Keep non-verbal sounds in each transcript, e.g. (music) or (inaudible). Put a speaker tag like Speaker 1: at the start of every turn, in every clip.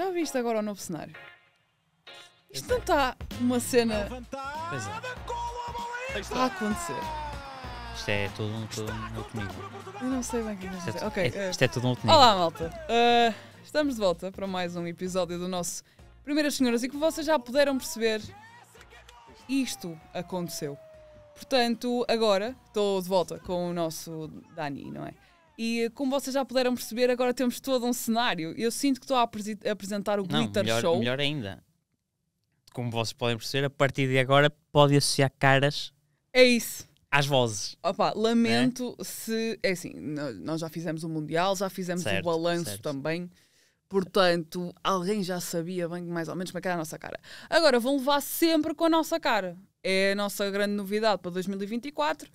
Speaker 1: Já viste agora o novo cenário? Isto então. não está uma cena é. a acontecer.
Speaker 2: Isto é todo um, um outro nível.
Speaker 1: Eu não sei bem o que é Isto é dizer. tu- Ok. é- eh, isto é um outro nível. Olá, malta. Uh, estamos de volta para mais um episódio do nosso Primeiras Senhoras e que vocês já puderam perceber, isto aconteceu. Portanto, agora estou de volta com o nosso Dani, não é? E como vocês já puderam perceber, agora temos todo um cenário. Eu sinto que estou a apresentar o Glitter Não, melhor, Show. Melhor
Speaker 2: ainda. Como vocês podem perceber, a partir de agora pode associar caras. É isso às vozes.
Speaker 1: Opa, lamento é? se. É assim, nós já fizemos o Mundial, já fizemos certo, o balanço certo. também. Portanto, alguém já sabia bem mais ou menos para é era a nossa cara. Agora, vão levar sempre com a nossa cara. É a nossa grande novidade para 2024.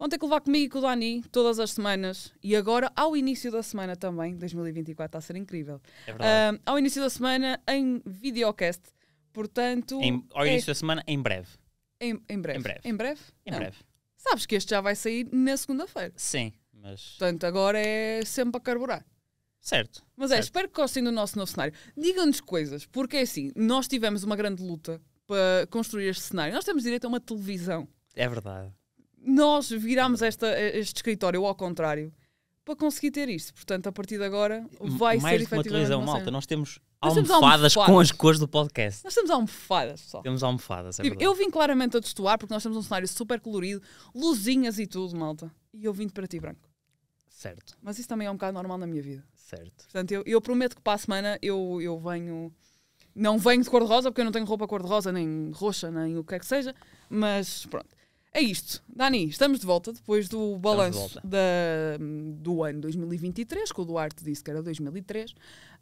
Speaker 1: Vão ter que levar comigo e com o Dani todas as semanas e agora ao início da semana também, 2024 está a ser incrível. É verdade. Uh, ao início da semana em videocast, portanto. Em, ao início é... da
Speaker 2: semana em breve.
Speaker 1: Em, em breve. Em breve. Em breve? Em breve. Sabes que este já vai sair na segunda-feira. Sim, mas. Portanto, agora é sempre a carburar. Certo. Mas é, espero que gostem do nosso novo cenário. Digam-nos coisas, porque é assim, nós tivemos uma grande luta para construir este cenário. Nós temos direito a uma televisão. É verdade nós virámos esta, este escritório ao contrário para conseguir ter isto. Portanto, a partir de agora vai Mais ser efetivamente. é uma malta, nós temos almofadas, almofadas, com as cores do podcast. Nós temos almofadas, pessoal. Temos almofadas, é tipo, Eu vim claramente a destoar porque nós temos um cenário super colorido, luzinhas e tudo, malta. E eu vim de para ti branco. Certo. Mas isso também é um bocado normal na minha vida. Certo. Portanto, eu, eu prometo que para a semana eu, eu venho. Não venho de cor-de-rosa, porque eu não tenho roupa cor-de-rosa, nem roxa, nem o que é que seja, mas pronto. É isto. Dani, estamos de volta depois do balanço de da, do ano 2023, que o Duarte disse que era 2003. Uh,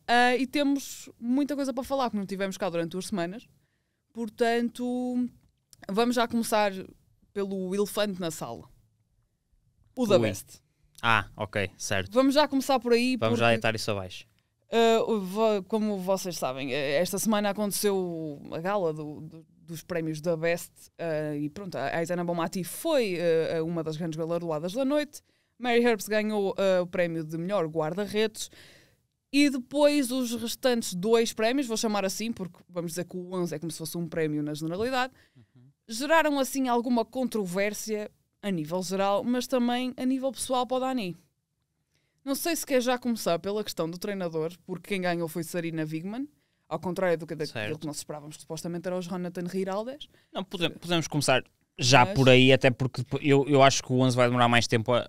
Speaker 1: ah, e temos muita coisa para falar, que não tivemos cá durante duas semanas. Portanto, vamos já começar pelo elefante na sala. O da Best.
Speaker 2: Ah, ok, certo. Vamos
Speaker 1: já começar por aí. Vamos já deitar isso abaixo. Uh, como vocês sabem, eh, esta semana aconteceu a gala do, do dos prémios da Best. Uh, e pronto, a Aizana Bomati foi uh, uma das grandes galardoadas da noite. Mary Herbst ganhou eh, o prémio de melhor guarda-redes. E depois os restantes dois prémios, vou chamar assim, porque vamos dizer que o 11 é como se fosse um prémio na generalidade, uhum. geraram assim alguma controvérsia a nível geral, mas também a nível pessoal para o Dani. Não sei se quer já começar pela questão do treinador, porque quem ganhou foi Sarina Wigman. Ao contrário do que daquilo que nós esperávamos, supostamente era o Jonathan Giraldes.
Speaker 2: Não, podemos, podemos começar já Mas... por aí, até porque eu, eu acho que o 11 vai demorar mais tempo a,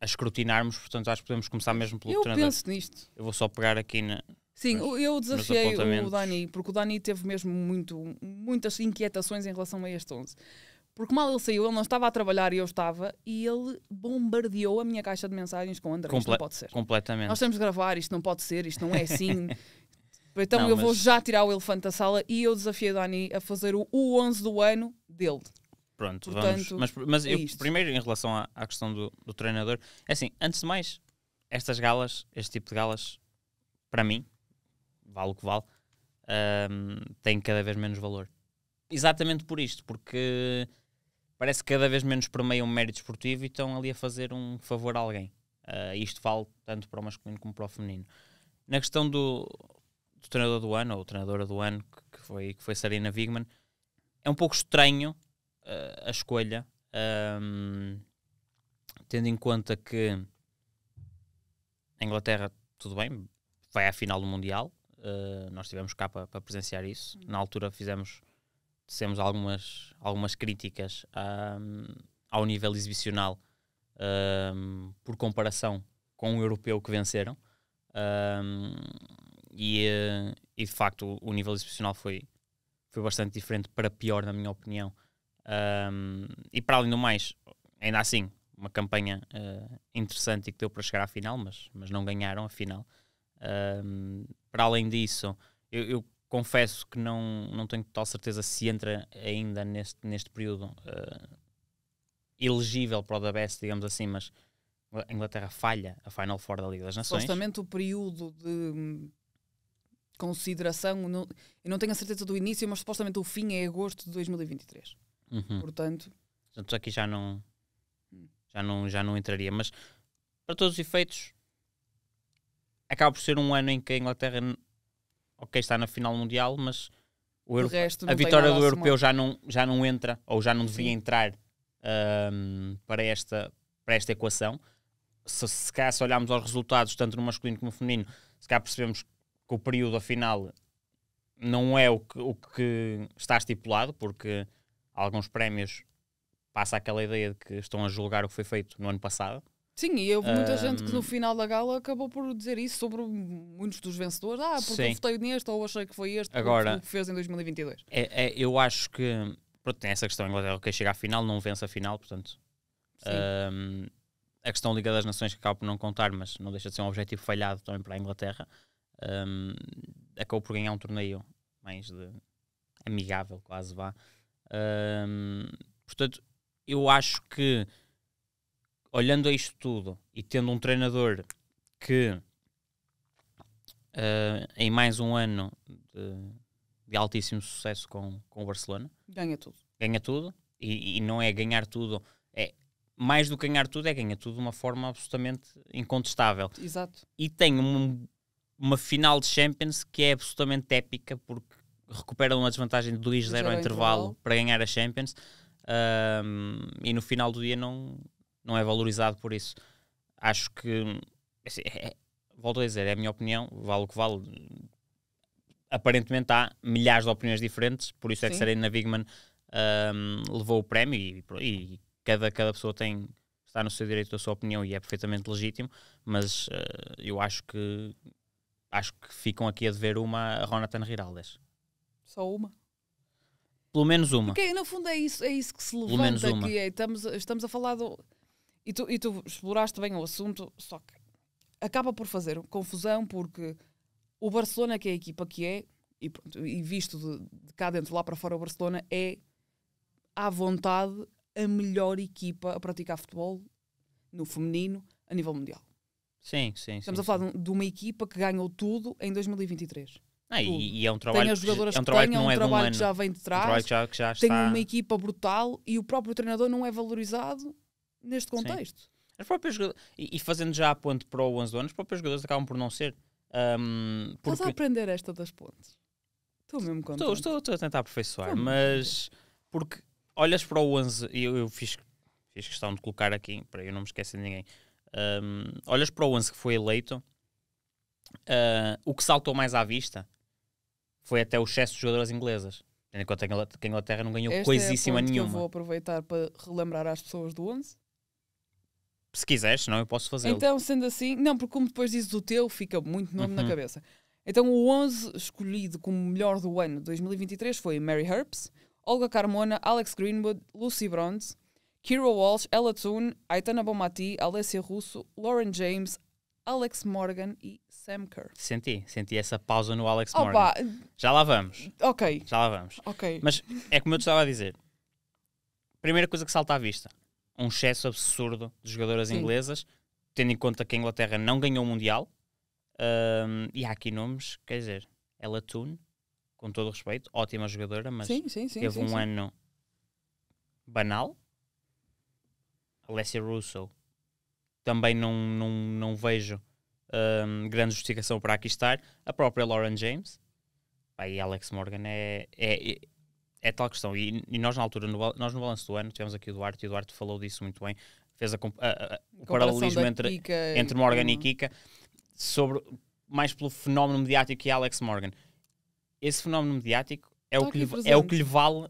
Speaker 2: a escrutinarmos, portanto acho que podemos começar mesmo pelo eu treinador. Eu penso nisto. Eu vou só pegar aqui na... Sim, eu desafiei o
Speaker 1: Dani, porque o Dani teve mesmo muito, muitas inquietações em relação a este 11. Porque mal ele saiu, ele não estava a trabalhar e eu estava, e ele bombardeou a minha caixa de mensagens com André, Comple isto não pode ser. Completamente. Nós temos de gravar, isto não pode ser, isto não é assim. (laughs) Então não, eu mas... vou já tirar o elefante da sala e eu desafiei Dani a fazer o U11 do ano dele. Pronto, Portanto, vamos. Mas, mas é eu,
Speaker 2: primeiro, em relação à, à questão do, do, treinador, é assim, antes de mais, estas galas, este tipo de galas, para mim, vale o que vale, um, tem cada vez menos valor. Exatamente por isto, porque parece que cada vez menos permeiam um mérito esportivo e estão ali a fazer um favor a alguém. Uh, isto vale tanto para o masculino como para o feminino. Na questão do do treinador do ano, ou treinadora do ano, que foi, que foi Sarina Wigman, é um pouco estranho uh, a escolha, um, ehm, tendo em conta que a Inglaterra, tudo bem, vai à final do Mundial, uh, nós estivemos cá para, presenciar isso. Uhum. Na altura fizemos, dissemos algumas, algumas críticas ehm, ao nível exibicional um, ehm, por comparação com o europeu que venceram. Um, e, eh, e de facto, o, o nível institucional foi, foi bastante diferente para pior, na minha opinião. Um, e para além do mais, ainda assim, uma campanha uh, interessante e que deu para chegar à final, mas, mas não ganharam a final. Um, para além disso, eu, eu, confesso que não, não tenho total certeza se entra ainda neste, neste período uh, elegível para o da Best, digamos assim, mas a Inglaterra falha a Final Four da Liga das Nações. Supostamente
Speaker 1: o período de consideração, não, eu não tenho a certeza do início, mas supostamente o fim é agosto de 2023. Uhum. Portanto.
Speaker 2: Portanto, aqui já não, hum. já não. Já não entraria. Mas, para todos os efeitos, acaba por ser um ano em que a Inglaterra, ok, está na final mundial, mas o Euro, a vitória do europeu já não, já não entra, ou já não devia Sim. entrar um, para, esta, para esta equação. Se, se se olharmos aos resultados, tanto no masculino como no feminino, se cá percebemos que que o período afinal não é o que, o que está estipulado, porque alguns prémios passa aquela ideia de que estão a julgar o que foi feito no ano passado. Sim, e houve muita um, gente que no
Speaker 1: final da gala acabou por dizer isso sobre muitos dos vencedores. Ah, porque sim. eu votei neste ou achei que foi este Agora, que fez em 2022.
Speaker 2: É, é, eu acho que. Pronto, tem essa questão em Inglaterra, que chega à final, não vence a final, portanto. Um, a questão da Liga das Nações que acaba por não contar, mas não deixa de ser um objetivo falhado também para a Inglaterra um, acabou por ganhar um torneio mais de, amigável, quase vá. Um, portanto, eu acho que olhando a isto tudo e tendo um treinador que uh, em mais um ano de, de, altíssimo sucesso com, com o Barcelona ganha tudo. Ganha tudo e, e, não é ganhar tudo, é mais do que ganhar tudo, é ganhar tudo de uma forma absolutamente incontestável. Exato. E tem um uma final de Champions que é absolutamente épica porque recuperam uma desvantagem de 2-0 ao intervalo para ganhar a Champions um, e no final do dia não, não é valorizado por isso. Acho que, assim, é, é, volto a dizer, é a minha opinião, vale o que vale. Aparentemente há milhares de opiniões diferentes, por isso Sim. é que Serena Wigman um, levou o prémio e, e cada, cada pessoa tem está no seu direito da sua opinião e é perfeitamente legítimo, mas uh, eu acho que acho que ficam aqui a dever uma a Ronatan Riraldes. Só uma? Pelo menos uma. Porque
Speaker 1: no fundo é isso, é isso que se levanta aqui. É, estamos, estamos a falar do. E tu, e tu exploraste bem o assunto, só que acaba por fazer confusão porque o Barcelona, que é a equipa que é, e, pronto, e visto de, de cá dentro lá para fora, o Barcelona é à vontade a melhor equipa a praticar futebol no feminino a nível mundial.
Speaker 2: Sim, sim. Estamos sim, a falar
Speaker 1: sim. de uma equipa que ganhou tudo em 2023. Ah, e, e, é um trabalho, tem jogadoras é que, é, é, é um trabalho que, tem, que não é um trabalho um que já vem de trás, um que já, que já está... tem uma equipa brutal e o próprio treinador não é valorizado neste contexto.
Speaker 2: As próprias e, fazendo já a ponte para o 11 do ano, os próprios jogadores acabam por não ser. Um, porque... Estás a
Speaker 1: aprender esta das pontes? Estou mesmo contente. Estou, estou,
Speaker 2: estou a tentar aperfeiçoar, mas porque olhas para o 11, e eu, eu, fiz, fiz questão de colocar aqui, para eu não me esquecer de ninguém, um, olhas para o 11 que foi eleito, uh, o que saltou mais à vista foi até o excesso de jogadoras inglesas. Tendo em conta que a Inglaterra não ganhou Esta é coisíssima é nenhuma. eu vou
Speaker 1: aproveitar para relembrar às pessoas do 11.
Speaker 2: Se quiseres, não, eu posso fazer. Então,
Speaker 1: sendo assim, não, porque como depois dizes o teu, fica muito nome uhum. na cabeça. Então, o 11 escolhido como melhor do ano 2023 foi Mary Herbst, Olga Carmona, Alex Greenwood, Lucy Bronze, Kira Walsh, Ella Toon, Aitana Bomati, Alessia Russo, Lauren James, Alex Morgan e Sam Kerr.
Speaker 2: Senti, senti essa pausa no Alex Opa. Morgan. Já lá vamos. Ok. Já lá vamos. Ok. Mas é como eu te estava a dizer. Primeira coisa que salta à vista. Um excesso absurdo de jogadoras Sim. inglesas, tendo em conta que a Inglaterra não ganhou o Mundial. Um, e há aqui nomes, quer dizer, Ella Toon, com todo o respeito, ótima jogadora, mas sim, sim, sim, teve um ano banal Alessia Russo também não, não, não vejo um, grande justificação para aqui estar. A própria Lauren James e Alex Morgan é, é, é, é, tal questão. E, e, nós, na altura, no, nós no balanço do ano, tivemos aqui o Duarte e o Duarte falou disso muito bem. Fez a, a, a, o paralelismo entre, entre Morgan e Kika sobre mais pelo fenómeno mediático que é Alex Morgan. Esse fenómeno mediático é, o que, lhe, é o que lhe vale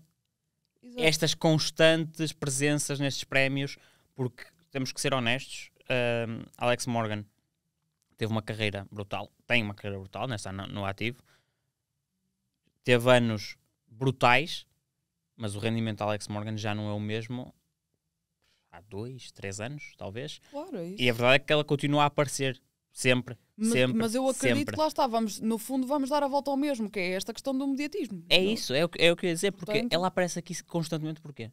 Speaker 2: Exato. estas constantes presenças nestes prémios porque temos que ser honestos, um, ehm, Alex Morgan teve uma carreira brutal, tem uma carreira brutal, nessa né, no, no ativo, teve anos brutais, mas o rendimento de Alex Morgan já não é o mesmo há dois, três anos, talvez.
Speaker 1: Claro, é isso. E a
Speaker 2: verdade é que ela continua a aparecer sempre. Mas, sempre, mas eu acredito sempre. que lá
Speaker 1: está, vamos, no fundo vamos dar a volta ao mesmo, que é esta questão do mediatismo.
Speaker 2: É não? isso, é o, é o que eu ia dizer, Portanto, porque ela aparece aqui constantemente, porquê?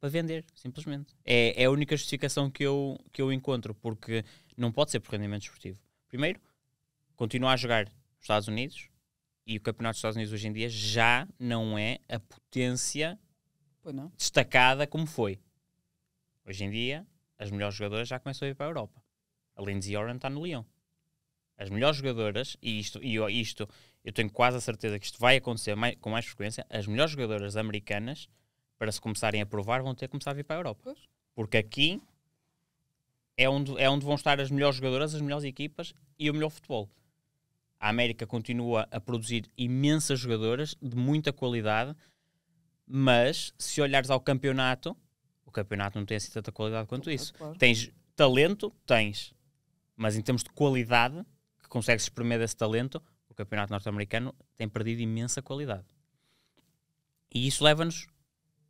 Speaker 2: para vender, simplesmente. É, é a única justificação que eu, que eu encontro, porque não pode ser por rendimento esportivo. Primeiro, continuar a jogar nos Estados Unidos e o campeonato dos Estados Unidos hoje em dia já não é a potência destacada como foi. Hoje em dia, as melhores jogadoras já começam a ir para a Europa. A Lindsay Oran está no Lyon. As melhores jogadoras, e isto, e isto eu tenho quase a certeza que isto vai acontecer mais, com mais frequência, as melhores jogadoras americanas para se começarem a provar, vão ter que começar a vir para a Europa. Pois. Porque aqui é onde, é onde vão estar as melhores jogadoras, as melhores equipas e o melhor futebol. A América continua a produzir imensas jogadoras de muita qualidade, mas se olhares ao campeonato, o campeonato não tem assim tanta qualidade quanto isso. Claro. Tens talento, tens, mas em termos de qualidade, que consegues exprimir desse talento, o campeonato norte-americano tem perdido imensa qualidade. E isso leva-nos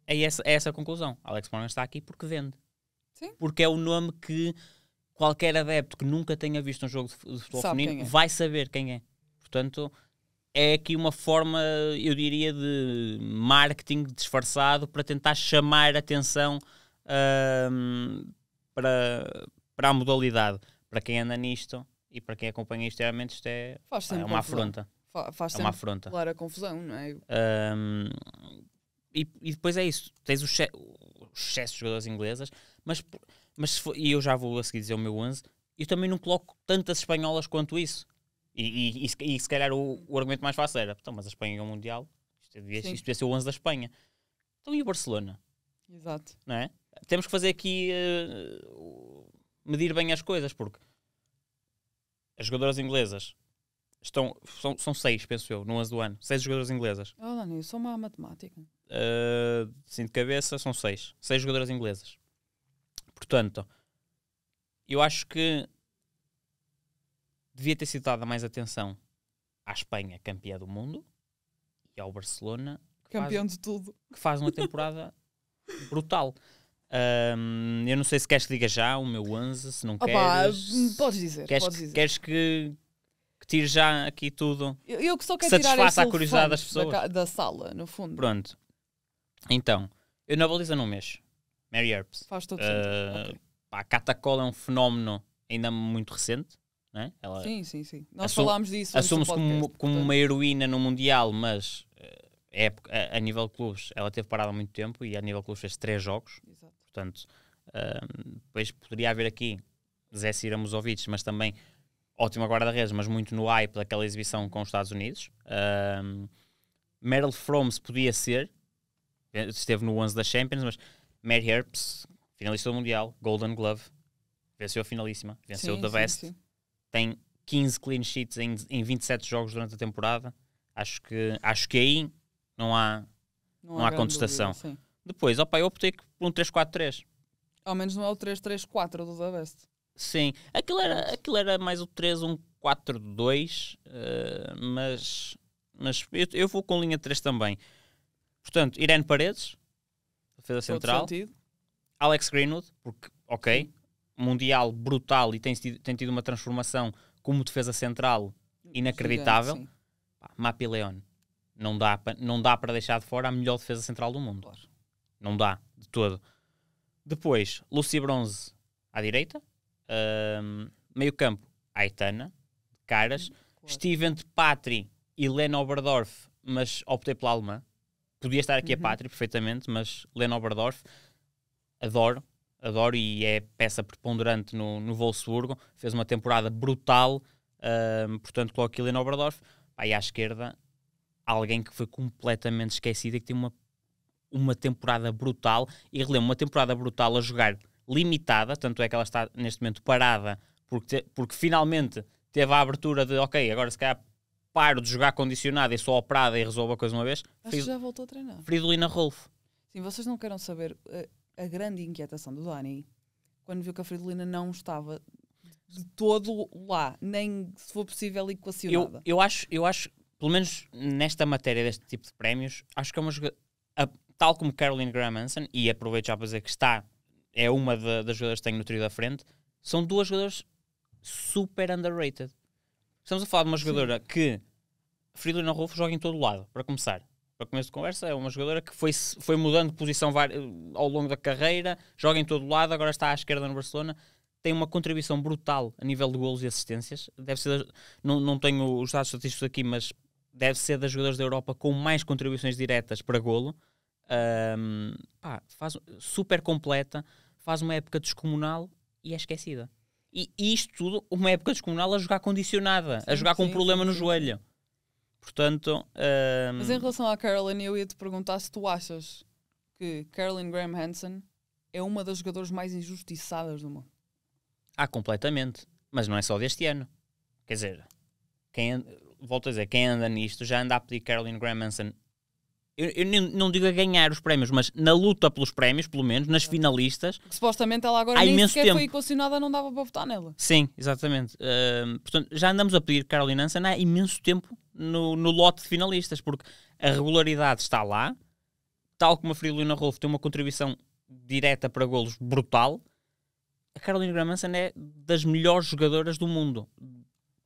Speaker 2: é essa, é essa a conclusão. Alex Morgan está aqui porque vende. Sim. Porque é o nome que qualquer adepto que nunca tenha visto um jogo de futebol Sabe feminino é. vai saber quem é. Portanto, é aqui uma forma, eu diria, de marketing disfarçado para tentar chamar atenção uh, para, para a modalidade. Para quem anda nisto e para quem acompanha isto realmente isto é, é uma confusão. afronta. Fa faz é uma afronta. Claro,
Speaker 1: a confusão, não é?
Speaker 2: Um, e, e depois é isso. Tens o, che o excesso de jogadores inglesas, mas, mas for, e eu já vou a seguir dizer o meu 11, eu também não coloco tantas espanholas quanto isso. E, e, e, e se calhar o, o, argumento mais fácil era, então, mas a Espanha é um Mundial, isto devia, isto devia ser o 11 da Espanha. Então e o Barcelona? Exato. Não é? Temos que fazer aqui, uh, medir bem as coisas, porque as jogadoras inglesas Estão, são, são seis, penso eu, no 11 do ano. Seis jogadoras inglesas.
Speaker 1: olha oh, eu sou má matemática.
Speaker 2: Uh, ah, sim, de cabeça, são seis. Seis jogadoras inglesas. Portanto, eu acho que devia ter sido dada mais atenção à Espanha, campeã do mundo, e ao Barcelona, campeão faz, de
Speaker 1: tudo, que faz uma
Speaker 2: temporada (laughs) brutal. Um, ah, eu não sei se queres que diga já o meu 11, se não Opa, queres. Podes dizer, queres, podes dizer. Queres que, repetir já aqui tudo. Eu, eu que só quero satisfaça tirar a curiosidade das pessoas. Da,
Speaker 1: da, sala, no fundo. Pronto.
Speaker 2: Então, eu na baliza não mexo. Mary Earps. Faz todo uh, sentido. Ah, okay. Pá, a Catacola é um fenómeno ainda muito recente. né Ela sim, sim, sim. Nós assume, falámos disso. Assume-se como, como uma heroína no Mundial, mas uh, é, a, a, nível de clubes ela teve parada há muito tempo e a nível de clubes fez três jogos. Exato. Portanto, uh, depois poderia haver aqui Zé Siramosovic, mas também ótima guarda-redes, mas muito no hype daquela exibição com os Estados Unidos. Um, Meryl Fromes podia ser, eh, esteve no 11 da Champions, mas Mary Herps, finalista do Mundial, Golden Glove, venceu a finalíssima, venceu sim, The Best, sim, sim. tem 15 clean sheets em, em 27 jogos durante a temporada. Acho que, acho que aí não há,
Speaker 1: não, não há, contestação. Dúvida,
Speaker 2: Depois, opa, eu optei por um 3-4-3.
Speaker 1: Ao menos não é o 3-3-4 do The Best.
Speaker 2: Sim, aquilo era, aquilo era mais o 3-1-4-2, uh, eh, mas, mas eu, eu, vou com linha 3 também. Portanto, Irene Paredes, defesa central. Alex Greenwood, porque, ok, mundial brutal e tem tido, tem tido uma transformação como defesa central inacreditável. Mapi Leone, não dá, não dá para deixar de fora a melhor defesa central do mundo. Claro. Não dá, de todo. Depois, Lucy Bronze à direita, um, meio campo, Aitana, caras. Hum, claro. Estive entre Patri e Lena Oberdorf, mas optei pela alemã. Podia estar aqui uhum. a Patri perfeitamente, mas Lena Oberdorf, adoro. Adoro e é peça preponderante no, no Wolfsburgo. Fez uma temporada brutal, um, portanto, coloco aqui Lena Oberdorf. Aí à esquerda, alguém que foi completamente esquecido e que tem uma, uma temporada brutal. E relembro, uma temporada brutal a jogar limitada, tanto é que ela está neste momento parada, porque, te, porque finalmente teve a abertura de, ok, agora se calhar paro de jogar condicionado e sou operada e resolvo a coisa uma vez. Acho que já
Speaker 1: voltou a treinar. Fridolina Rolfo. Sim, vocês não queiram saber a, eh, a, grande inquietação do Dani quando viu que a Fridolina não estava de todo lá, nem se for possível equacionada.
Speaker 2: Eu, eu, acho, eu acho, pelo menos nesta matéria deste tipo de prémios, acho que é uma jogada. tal como Caroline Graham Hansen, e aproveito já para dizer que está é uma de, das jogadoras que tenho nutrido à frente, são duas jogadoras super underrated. Estamos a falar de uma jogadora Sim. que Fridolina Rolfo joga em todo lado, para começar. Para começo de conversa, é uma jogadora que foi, foi mudando de posição eh, ao longo da carreira, joga em todo lado, agora está à esquerda no Barcelona. Tem uma contribuição brutal a nível de golos e assistências. Deve ser, não, não tenho os dados estatísticos aqui, mas deve ser das jogadoras da Europa com mais contribuições diretas para golo. Um, pá, faz super completa faz uma época descomunal e é esquecida. E, isto tudo, uma época descomunal a jogar condicionada, sim, a jogar sim, com um problema sim, no joelho. Portanto. Um... Mas em
Speaker 1: relação à Carolyn, eu ia te perguntar se tu achas que Carolyn Graham Hansen é uma das jogadoras mais injustiçadas do mundo.
Speaker 2: Ah, completamente. Mas não é só deste ano. Quer dizer, quem, volto a dizer, quem anda nisto já anda a pedir Carolyn Graham Hansen eu, eu, não digo a ganhar os prémios, mas na luta pelos prémios, pelo menos, nas finalistas. Que,
Speaker 1: supostamente ela agora há nem imenso sequer tempo. foi equacionada, não dava para votar nela.
Speaker 2: Sim, exatamente. Uh, portanto, já andamos a pedir Carolina Hansen há imenso tempo no, no lote de finalistas, porque a regularidade está lá, tal como a Fridolina Rolfo tem uma contribuição direta para golos brutal, a Carolina Gramanson é das melhores jogadoras do mundo,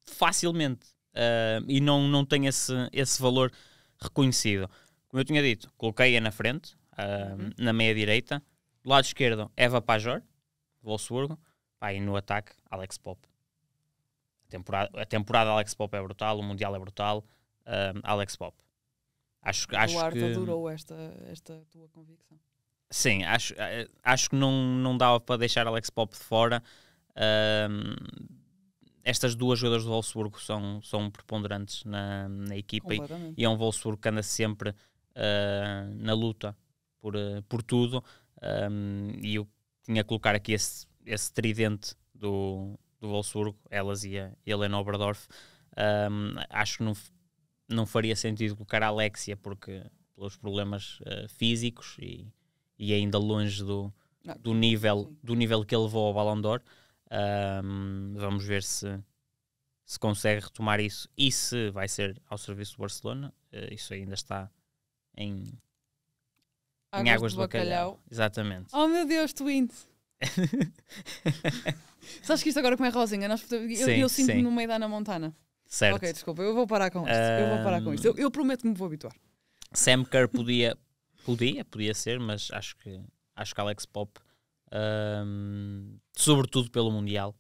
Speaker 2: facilmente, uh, e não, não tem esse, esse valor reconhecido. Como eu tinha dito, coloquei-a na frente, uh, uhum. na meia-direita. Do lado esquerdo, Eva Pajor, Wolfsburgo. aí no ataque, Alex Pop. A temporada, a temporada Alex Pop é brutal, o Mundial é brutal. Uh, Alex Pop. Acho, acho o Arta que... durou
Speaker 1: esta, esta tua convicção.
Speaker 2: Sim, acho, ah, acho que não, não dava para deixar Alex Pop de fora. Uh, estas duas jogadoras do Wolfsburgo são, são preponderantes na, na equipa e, e, é um Wolfsburgo que anda sempre uh, na luta por, uh, por tudo. Um, e eu tinha que colocar aqui esse, esse tridente do, do Wolfsburgo, elas e a Helena Oberdorf. Um, acho que não, não faria sentido colocar a Alexia porque, pelos problemas uh, físicos e, e ainda longe do, ah, do, nível, do nível que ele levou ao Ballon d'Or. Um, vamos ver se, se consegue retomar isso e se vai ser ao serviço do Barcelona. isso ainda está em,
Speaker 1: águas, em águas de bacalhau. bacalhau. Exatamente. Oh meu Deus, Twins! (laughs) Sabes que isto agora como é rosinha? Nós, eu, eu sinto-me no meio da Ana Montana. Certo. Ok, desculpa, eu vou parar com isto. Um... Eu vou parar com isto. Eu, eu prometo que me vou habituar.
Speaker 2: Sam Kerr podia, podia, podia ser, mas acho que acho que Alex Pop, um, sobretudo pelo Mundial,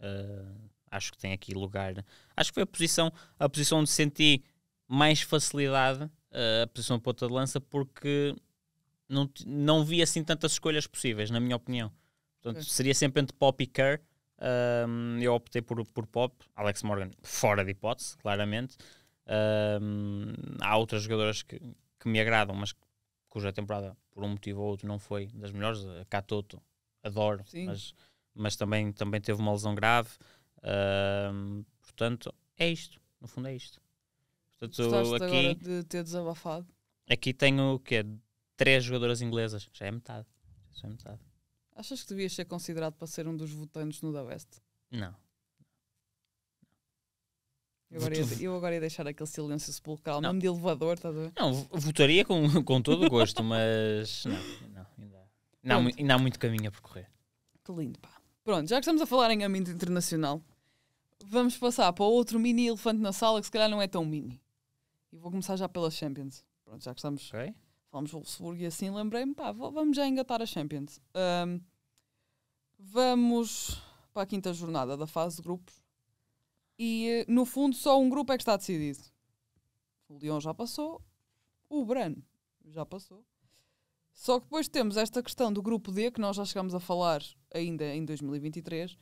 Speaker 2: uh, acho que tem aqui lugar. Acho que foi a posição, a posição onde senti mais facilidade a posição de ponta de lança porque não, não vi assim tantas escolhas possíveis, na minha opinião. Portanto, seria sempre entre Pop e Kerr. Um, eu optei por, por Pop, Alex Morgan fora de hipótese, claramente. Um, há outras jogadoras que, que me agradam, mas cuja temporada, por um motivo ou outro, não foi das melhores. A Catoto, adoro, Sim. mas, mas também, também teve uma lesão grave. Um, portanto, é isto. No fundo, é isto. Portanto, Gostaste aqui,
Speaker 1: de ter desabafado?
Speaker 2: Aqui tenho o quê? Três jogadoras inglesas. Já é metade. Já é metade.
Speaker 1: Achas que devias ser considerado para ser um dos votantes no Da West? Não. Eu agora, ia, eu agora ia deixar aquele silêncio sepulcral, nome de elevador, estás a ver? Não,
Speaker 2: votaria com, (laughs) com todo o gosto, mas não, não, ainda, não, ainda há muito caminho a percorrer.
Speaker 1: Que lindo, pá. Pronto, já que estamos a falar em âmbito internacional, vamos passar para outro mini elefante na sala que se calhar não é tão mini. E vou começar já pelas Champions. Pronto, já que estamos. Okay. Falamos Wolfsburg e assim lembrei-me, pá, vamos já engatar a Champions. Um, vamos para a quinta jornada da fase de grupos. E eh, no fundo só um grupo é que está decidido. O Lyon já passou, o Brano já passou. Só que depois temos esta questão do grupo D, que nós já chegamos a falar ainda em 2023,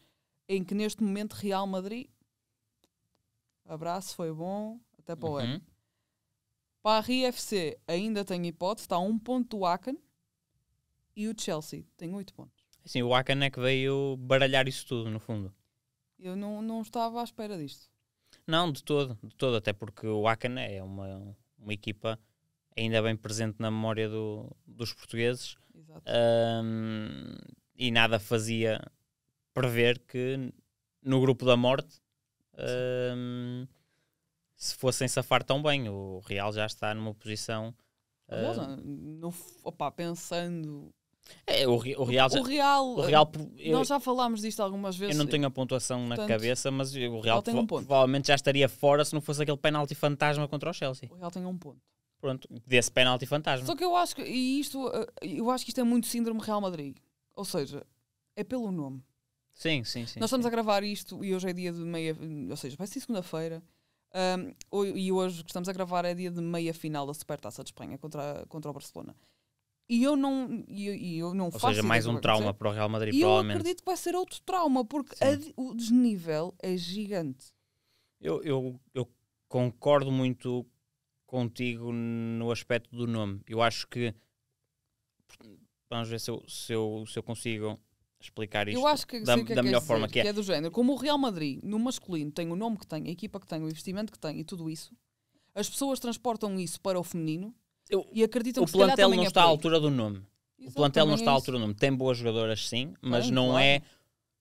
Speaker 1: em que neste momento Real Madrid, abraço, foi bom, até para o uhum. ano. Para a RFC ainda tem hipótese, está a um ponto do Aken e o Chelsea tem oito pontos.
Speaker 2: Sim, o Aken é que veio baralhar isso tudo, no fundo.
Speaker 1: Eu não, não estava à espera disto.
Speaker 2: Não, de todo, de todo, até porque o Aken é uma, uma equipa ainda bem presente na memória do, dos portugueses um, e nada fazia prever que no grupo da morte um, se fossem safar tão bem. O Real já está numa posição.
Speaker 1: Uh... Ah, opa, pensando. É, o, o Real, o Real, o Real eh, eu, nós já falámos disto algumas vezes. Eu não tenho a
Speaker 2: pontuação portanto, na cabeça, mas o Real, Real tem um ponto. provavelmente já estaria fora se não fosse aquele penalti fantasma contra o Chelsea. O
Speaker 1: Real tem um ponto.
Speaker 2: Pronto, desse penalti fantasma. Só
Speaker 1: que eu acho que e isto, eh, eu acho que isto é muito síndrome Real Madrid. Ou seja, é pelo nome.
Speaker 2: Sim, sim, sim. Nós estamos
Speaker 1: sim. a gravar isto e hoje é dia de meia, ou seja, vai ser segunda-feira um, e hoje que estamos a gravar é dia de meia final da Supertaça de Espanha contra, contra o Barcelona. E eu não, e eu, eu, não Ou faço. Ou seja, mais um trauma para o Real Madrid, e Eu acredito que vai ser outro trauma, porque a, o desnível é gigante. Eu, eu,
Speaker 2: eu concordo muito contigo no aspecto do nome. Eu acho que. Vamos ver se eu, se eu, se eu consigo explicar isto eu acho que, da, que é da melhor que forma dizer, que é. Que é do
Speaker 1: género. Como o Real Madrid, no masculino, tem o nome que tem, a equipa que tem, o investimento que tem e tudo isso, as pessoas transportam isso para o feminino eu, e acreditam o que O plantel não é está à altura
Speaker 2: do nome. o plantel não é está à altura do nome. Tem boas jogadoras, sim, mas não, claro. é,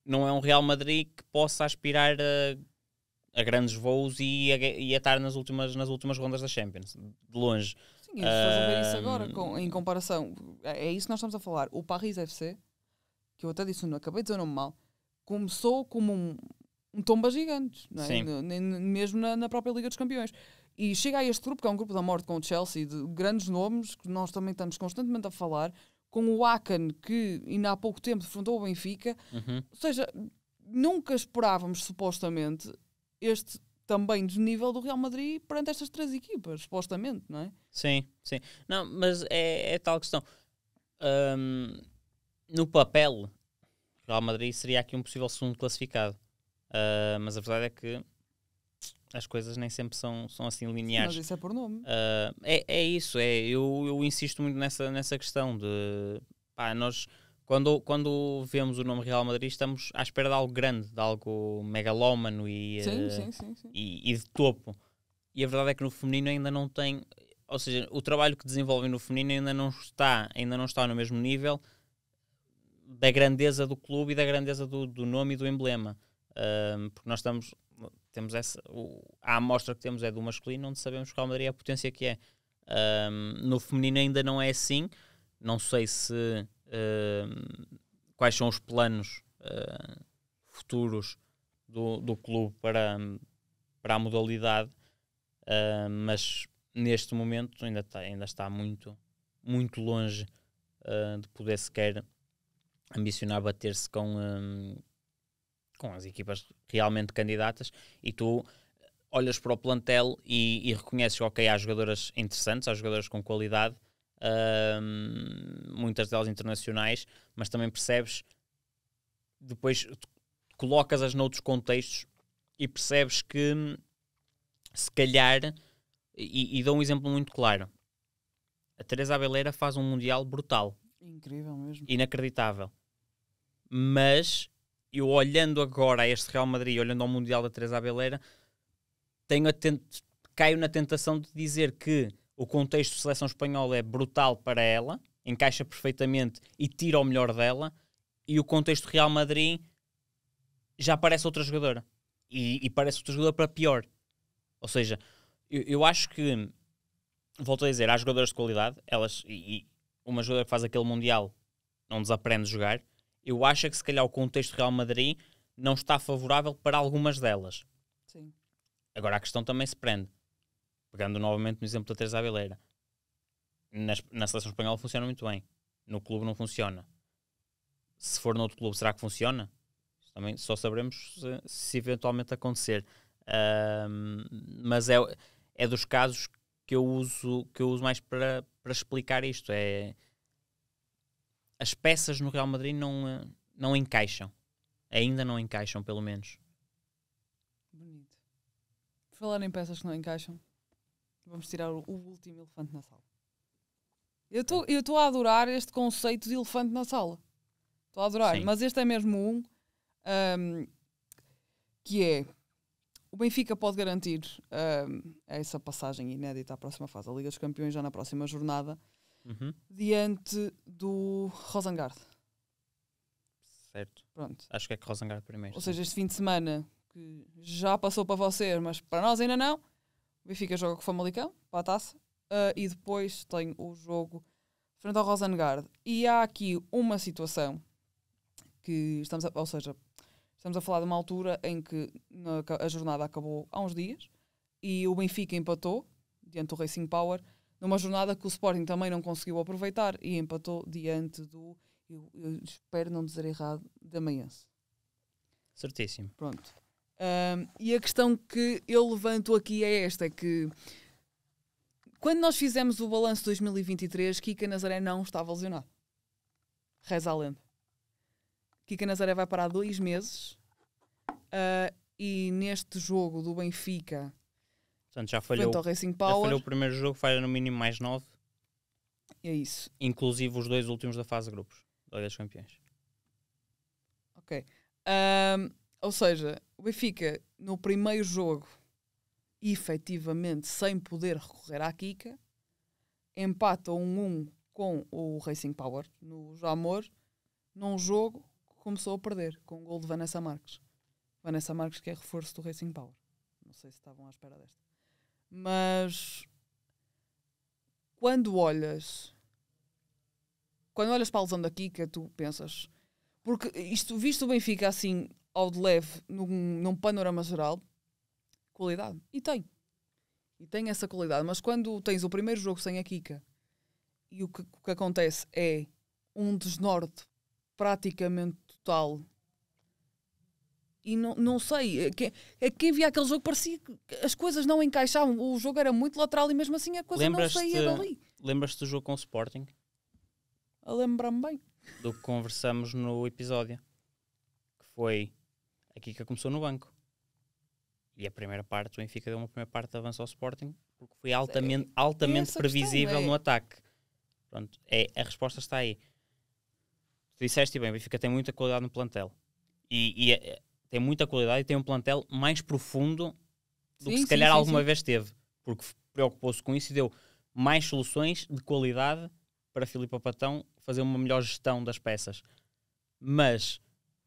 Speaker 2: não é um Real Madrid que possa aspirar a, a grandes voos e a, e a estar nas últimas, nas últimas rondas da Champions. De longe. Sim, as pessoas uh, a ver isso agora com,
Speaker 1: em comparação. É isso que nós estamos a falar. O Paris FC que eu até disse, não acabei de dizer o nome mal, começou como um, um tomba gigante, não é? Sim. mesmo na, na, própria Liga dos Campeões. E chega a este grupo, que é um grupo da morte com o Chelsea, de grandes nomes, que nós também estamos constantemente a falar, com o Akan, que ainda há pouco tempo defrontou o Benfica. Uhum. Ou seja, nunca esperávamos, supostamente, este também desnível do Real Madrid perante estas três equipas, supostamente, não é?
Speaker 2: Sim, sim. Não, mas é, é tal questão. Um no papel, Real Madrid seria aqui um possível segundo classificado. Uh, mas a verdade é que as coisas nem sempre são, são assim lineares. mas isso é por nome. Uh, é, é isso, é, eu, eu insisto muito nessa, nessa questão de pá, nós quando, quando vemos o nome Real Madrid estamos à espera de algo grande, de algo megalómano e, sim, uh, sim, e, e, de topo. E a verdade é que no feminino ainda não tem, ou seja, o trabalho que desenvolvem no feminino ainda não está, ainda não está no mesmo nível da grandeza do clube e da grandeza do, do nome e do emblema. Um, porque nós estamos, temos essa, o, a amostra que temos é do masculino, onde sabemos qual Madrid é a potência que é. Um, no feminino ainda não é assim. Não sei se um, quais são os planos uh, futuros do, do clube para, para a modalidade, uh, mas neste momento ainda está, ainda está muito, muito longe uh, de poder sequer ambicionar bater-se com, um, com as equipas realmente candidatas e tu olhas para o plantel e, e reconheces, ok, há jogadoras interessantes, há jogadoras com qualidade, um, muitas delas internacionais, mas também percebes, depois colocas-as noutros contextos e percebes que se calhar, e, e dou um exemplo muito claro, a Teresa Abeleira faz um Mundial brutal, Incrível mesmo. Inacreditável. Mas eu olhando agora a este Real Madrid, olhando ao Mundial da Teresa Abeleira, tenho caio na tentação de dizer que o contexto de seleção espanhola é brutal para ela, encaixa perfeitamente e tira o melhor dela, e o contexto Real Madrid já parece outra jogadora. E, e parece outra jogadora para pior. Ou seja, eu, eu, acho que, volto a dizer, há jogadoras de qualidade, elas, e, uma jogadora que faz aquele Mundial não desaprende de jogar, eu acho é que se calhar o contexto do Real Madrid não está favorável para algumas delas. Sim. Agora a questão também se prende. Pegando novamente no exemplo da Teresa Avileira. Nas, na seleção espanhola funciona muito bem. No clube não funciona. Se for noutro clube, será que funciona? Também só saberemos se, se eventualmente acontecer. mas é, é dos casos que eu uso, que eu uso mais para, para explicar isto. É, as peças no Real Madrid não, eh, não encaixam. Ainda não encaixam, pelo menos.
Speaker 1: Bonito. Por falar em peças que não encaixam, vamos tirar o, último elefante na sala. Eu estou a adorar este conceito de elefante na sala. Estou a adorar. Sim. Mas este é mesmo um, um que é o Benfica pode garantir uh, essa passagem inédita à próxima fase. A Liga dos Campeões já na próxima jornada, uhum. diante do Rosengard. Certo. Pronto.
Speaker 2: Acho que é que Rosengard primeiro. Ou seja,
Speaker 1: este fim de semana, que já passou para vocês, mas para nós ainda não, o Benfica joga com o Famalicão, para a taça, uh, e depois tem o jogo frente ao Rosengard. E há aqui uma situação que estamos a, ou seja, Estamos a falar de uma altura em que a jornada acabou há uns dias e o Benfica empatou diante do Racing Power, numa jornada que o Sporting também não conseguiu aproveitar e empatou diante do, eu, eu espero não dizer errado, da Manhense.
Speaker 2: Certíssimo. Pronto.
Speaker 1: Um, e a questão que eu levanto aqui é esta, é que quando nós fizemos o balanço de 2023, Kika Nazaré não estava lesionado. Reza a lenda. Kika Nazaré vai parar dois meses uh, e neste jogo do Benfica.
Speaker 2: Portanto, já falhou, ao Racing Power, já falhou o primeiro jogo, falha no mínimo mais nove. É isso. Inclusive os dois últimos da fase de grupos da Liga dos Campeões.
Speaker 1: Ok. Um, ou seja, o Benfica no primeiro jogo, efetivamente sem poder recorrer à Kika, empata 1 um, um com o Racing Power no Jamor, num jogo começou a perder com o gol de Vanessa Marques. Vanessa Marques, que é reforço do Racing Power. Não sei se estavam à espera desta. Mas quando olhas quando olhas para a lesão da Kika, tu pensas porque isto, visto o Benfica assim ao de leve, num, num panorama geral, qualidade. E tem. E tem essa qualidade. Mas quando tens o primeiro jogo sem a Kika e o que, o que acontece é um desnorte praticamente total. E não, não sei, quem, é quem é via aquele jogo parecia que as coisas não encaixavam. O jogo era muito lateral e mesmo assim a coisa lembras não saía dali.
Speaker 2: Lembras-te do jogo com o Sporting?
Speaker 1: Lembro-me bem.
Speaker 2: Do que conversamos no episódio. Que foi a Kika começou no banco. E a primeira parte, o Benfica deu uma primeira parte de avanço ao Sporting porque foi altamente, altamente previsível questão, é. no ataque. Pronto, é, a resposta está aí tu disseste bem, o Benfica tem muita qualidade no plantel. E, e, é, é, tem muita qualidade e tem um plantel mais profundo do sim, que se calhar sim, alguma sim. vez teve. Porque preocupou-se com isso e deu mais soluções de qualidade para Filipe Patão fazer uma melhor gestão das peças. Mas,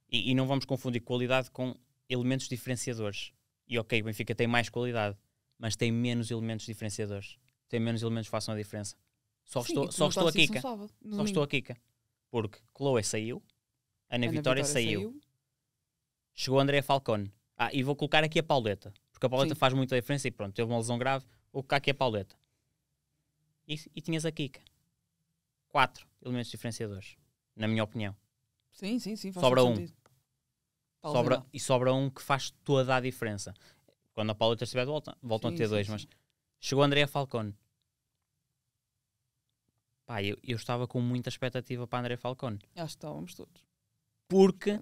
Speaker 2: e, e não vamos confundir qualidade com elementos diferenciadores. E ok, o Benfica tem mais qualidade, mas tem menos elementos diferenciadores. Tem menos elementos que façam a diferença. Só estou só estou a Kika. Só estou a Kika. Porque Chloe saiu, Ana, Ana Vitória, Vitória saiu. saiu. chegou André Falcone. Ah, e vou colocar aqui a Pauleta, porque a Pauleta Sim. faz muita diferença e pronto, teve uma lesão grave, vou colocar aqui a Pauleta. E, e tinhas a Kika. Quatro elementos diferenciadores, na minha opinião.
Speaker 1: Sim, sim, sim. sobra um.
Speaker 2: Sobra, e sobra um que faz toda a diferença. Quando a Pauleta estiver de volta, voltam sim, a ter sim, dois, mas chegou André Falcone Pá, eu, eu estava com muita expectativa para André Falcone.
Speaker 1: que estávamos todos. Porque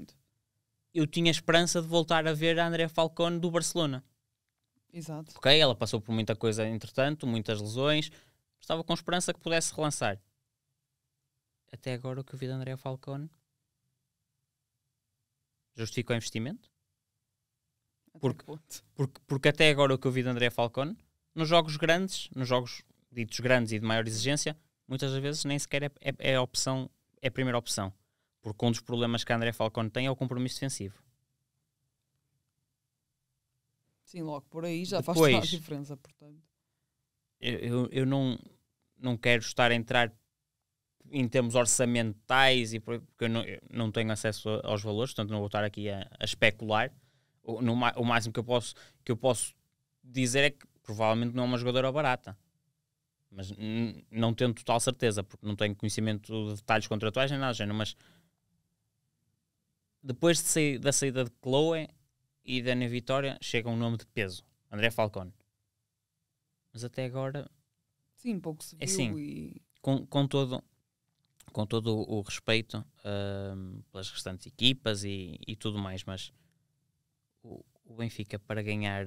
Speaker 2: eu tinha esperança de voltar a ver a André Falcone do Barcelona. Exato. Ok, ela passou por muita coisa entretanto, muitas lesões. Estava com esperança que pudesse relançar. Até agora o que eu vi de André Falcone justifica o investimento? Porque, porque, porque até agora o que eu vi de André Falcone, nos jogos grandes, nos jogos ditos grandes e de maior exigência, muitas das vezes nem sequer é, é, é, a opção, é a primeira opção. Porque um dos problemas que a André Falcone tem é o compromisso defensivo.
Speaker 1: Sim, logo por aí já Depois, faz toda a diferença, portanto.
Speaker 2: Eu, eu, eu não, não quero estar a entrar em termos orçamentais e porque eu não, eu não tenho acesso aos valores, portanto não vou estar aqui a, a especular. O, no, o máximo que eu posso que eu posso dizer é que provavelmente não é uma jogadora barata mas não tenho total certeza, porque não tenho conhecimento de detalhes contratuais nem nada do género, mas depois de da saída de Chloe e da Ana Vitória, chega um nome de peso, André Falcone.
Speaker 1: Mas até agora... Sim, pouco se é viu é assim, e...
Speaker 2: com, com todo com todo o, respeito uh, pelas restantes equipas e, e tudo mais, mas o, o Benfica para ganhar